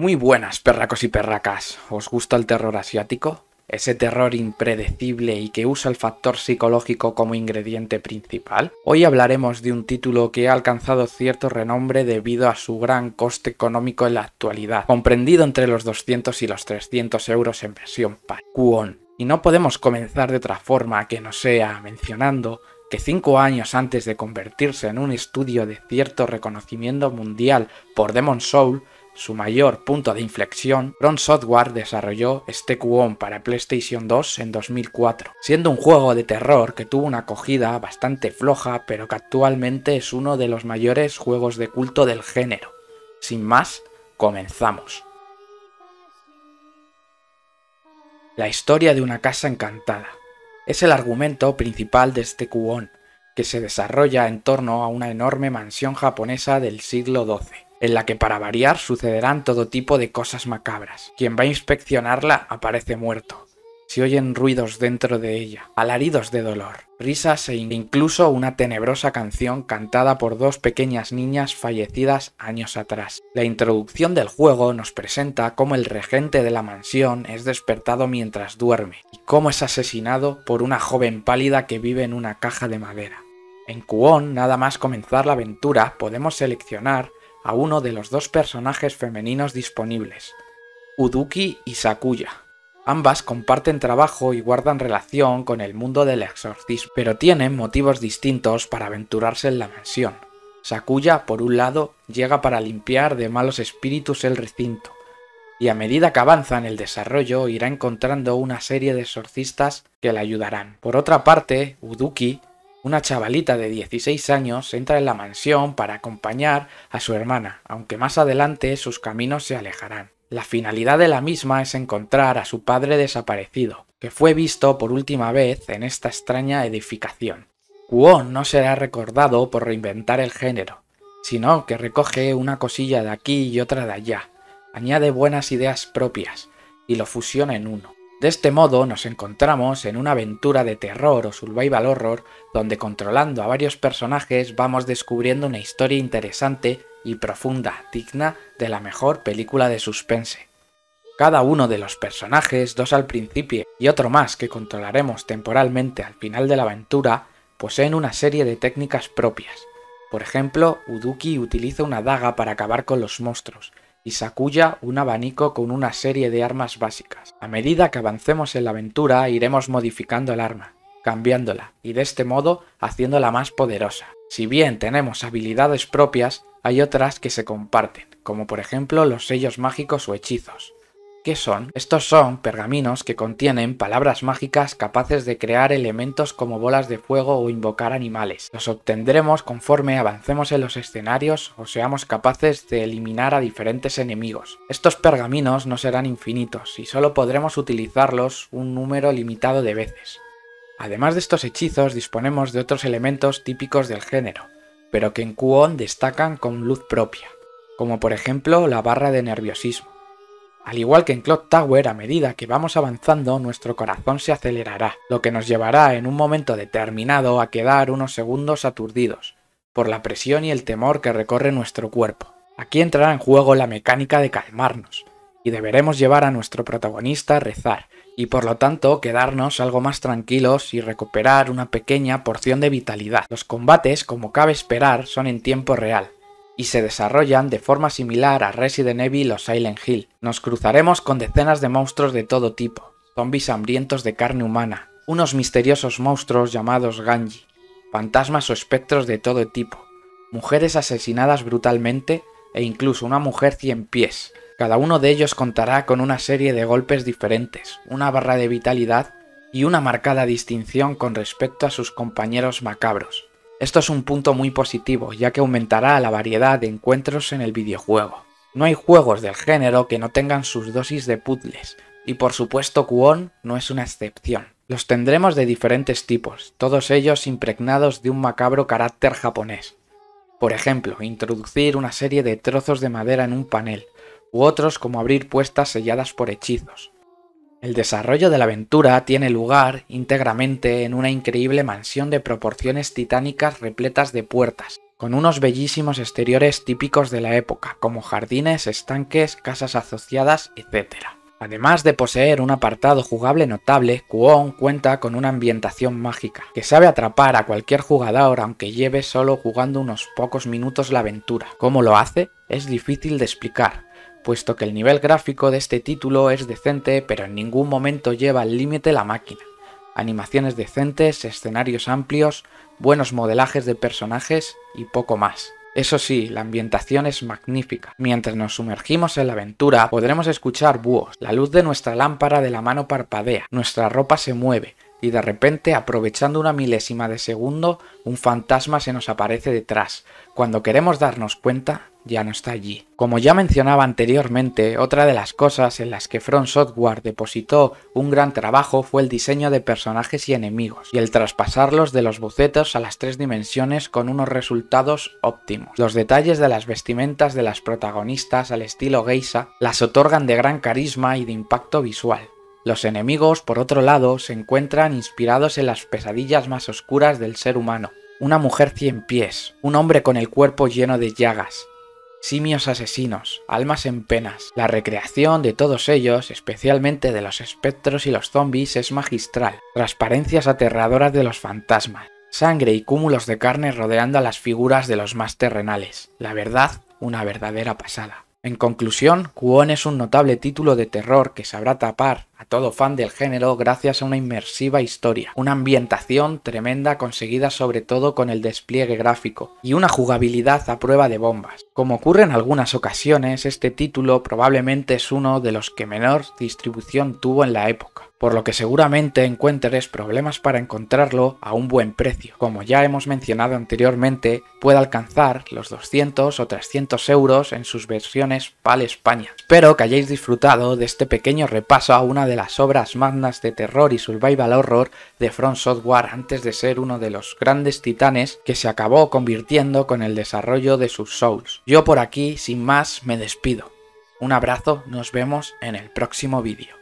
Muy buenas, perracos y perracas. ¿Os gusta el terror asiático? Ese terror impredecible y que usa el factor psicológico como ingrediente principal. Hoy hablaremos de un título que ha alcanzado cierto renombre debido a su gran coste económico en la actualidad, comprendido entre los 200 y los 300 euros en versión pac Y no podemos comenzar de otra forma que no sea mencionando que cinco años antes de convertirse en un estudio de cierto reconocimiento mundial por Demon Soul, su mayor punto de inflexión, Ron Software desarrolló Este One para PlayStation 2 en 2004, siendo un juego de terror que tuvo una acogida bastante floja, pero que actualmente es uno de los mayores juegos de culto del género. Sin más, comenzamos. La historia de una casa encantada. Es el argumento principal de este on que se desarrolla en torno a una enorme mansión japonesa del siglo XII en la que para variar sucederán todo tipo de cosas macabras. Quien va a inspeccionarla aparece muerto. Se oyen ruidos dentro de ella, alaridos de dolor, risas e incluso una tenebrosa canción cantada por dos pequeñas niñas fallecidas años atrás. La introducción del juego nos presenta cómo el regente de la mansión es despertado mientras duerme y cómo es asesinado por una joven pálida que vive en una caja de madera. En Kuon, nada más comenzar la aventura, podemos seleccionar a uno de los dos personajes femeninos disponibles, Uduki y Sakuya. Ambas comparten trabajo y guardan relación con el mundo del exorcismo, pero tienen motivos distintos para aventurarse en la mansión. Sakuya, por un lado, llega para limpiar de malos espíritus el recinto, y a medida que avanza en el desarrollo irá encontrando una serie de exorcistas que le ayudarán. Por otra parte, Uduki una chavalita de 16 años entra en la mansión para acompañar a su hermana, aunque más adelante sus caminos se alejarán. La finalidad de la misma es encontrar a su padre desaparecido, que fue visto por última vez en esta extraña edificación. Kuon no será recordado por reinventar el género, sino que recoge una cosilla de aquí y otra de allá, añade buenas ideas propias y lo fusiona en uno. De este modo nos encontramos en una aventura de terror o survival horror donde controlando a varios personajes vamos descubriendo una historia interesante y profunda, digna de la mejor película de suspense. Cada uno de los personajes, dos al principio y otro más que controlaremos temporalmente al final de la aventura, poseen una serie de técnicas propias. Por ejemplo, Uduki utiliza una daga para acabar con los monstruos, y Sakuya un abanico con una serie de armas básicas. A medida que avancemos en la aventura iremos modificando el arma, cambiándola y de este modo haciéndola más poderosa. Si bien tenemos habilidades propias, hay otras que se comparten, como por ejemplo los sellos mágicos o hechizos. ¿Qué son? Estos son pergaminos que contienen palabras mágicas capaces de crear elementos como bolas de fuego o invocar animales. Los obtendremos conforme avancemos en los escenarios o seamos capaces de eliminar a diferentes enemigos. Estos pergaminos no serán infinitos y solo podremos utilizarlos un número limitado de veces. Además de estos hechizos disponemos de otros elementos típicos del género, pero que en Kuon destacan con luz propia, como por ejemplo la barra de nerviosismo. Al igual que en Clock Tower, a medida que vamos avanzando, nuestro corazón se acelerará, lo que nos llevará en un momento determinado a quedar unos segundos aturdidos, por la presión y el temor que recorre nuestro cuerpo. Aquí entrará en juego la mecánica de calmarnos, y deberemos llevar a nuestro protagonista a rezar, y por lo tanto quedarnos algo más tranquilos y recuperar una pequeña porción de vitalidad. Los combates, como cabe esperar, son en tiempo real, y se desarrollan de forma similar a Resident Evil o Silent Hill. Nos cruzaremos con decenas de monstruos de todo tipo, zombies hambrientos de carne humana, unos misteriosos monstruos llamados Ganji, fantasmas o espectros de todo tipo, mujeres asesinadas brutalmente e incluso una mujer cien pies. Cada uno de ellos contará con una serie de golpes diferentes, una barra de vitalidad y una marcada distinción con respecto a sus compañeros macabros. Esto es un punto muy positivo, ya que aumentará la variedad de encuentros en el videojuego. No hay juegos del género que no tengan sus dosis de puzzles, y por supuesto Kuon no es una excepción. Los tendremos de diferentes tipos, todos ellos impregnados de un macabro carácter japonés. Por ejemplo, introducir una serie de trozos de madera en un panel, u otros como abrir puestas selladas por hechizos. El desarrollo de la aventura tiene lugar íntegramente en una increíble mansión de proporciones titánicas repletas de puertas, con unos bellísimos exteriores típicos de la época, como jardines, estanques, casas asociadas, etc. Además de poseer un apartado jugable notable, Kuon cuenta con una ambientación mágica, que sabe atrapar a cualquier jugador aunque lleve solo jugando unos pocos minutos la aventura. ¿Cómo lo hace? Es difícil de explicar, puesto que el nivel gráfico de este título es decente pero en ningún momento lleva al límite la máquina. Animaciones decentes, escenarios amplios, buenos modelajes de personajes y poco más. Eso sí, la ambientación es magnífica. Mientras nos sumergimos en la aventura, podremos escuchar búhos, la luz de nuestra lámpara de la mano parpadea, nuestra ropa se mueve, y de repente, aprovechando una milésima de segundo, un fantasma se nos aparece detrás. Cuando queremos darnos cuenta, ya no está allí. Como ya mencionaba anteriormente, otra de las cosas en las que Front Software depositó un gran trabajo fue el diseño de personajes y enemigos, y el traspasarlos de los bocetos a las tres dimensiones con unos resultados óptimos. Los detalles de las vestimentas de las protagonistas al estilo geisha las otorgan de gran carisma y de impacto visual. Los enemigos, por otro lado, se encuentran inspirados en las pesadillas más oscuras del ser humano. Una mujer cien pies, un hombre con el cuerpo lleno de llagas, simios asesinos, almas en penas. La recreación de todos ellos, especialmente de los espectros y los zombies, es magistral. Transparencias aterradoras de los fantasmas. Sangre y cúmulos de carne rodeando a las figuras de los más terrenales. La verdad, una verdadera pasada. En conclusión, Kuon es un notable título de terror que sabrá tapar a todo fan del género gracias a una inmersiva historia, una ambientación tremenda conseguida sobre todo con el despliegue gráfico y una jugabilidad a prueba de bombas. Como ocurre en algunas ocasiones, este título probablemente es uno de los que menor distribución tuvo en la época por lo que seguramente encuentres problemas para encontrarlo a un buen precio. Como ya hemos mencionado anteriormente, puede alcanzar los 200 o 300 euros en sus versiones PAL España. Espero que hayáis disfrutado de este pequeño repaso a una de las obras magnas de terror y survival horror de Front Software antes de ser uno de los grandes titanes que se acabó convirtiendo con el desarrollo de sus Souls. Yo por aquí, sin más, me despido. Un abrazo, nos vemos en el próximo vídeo.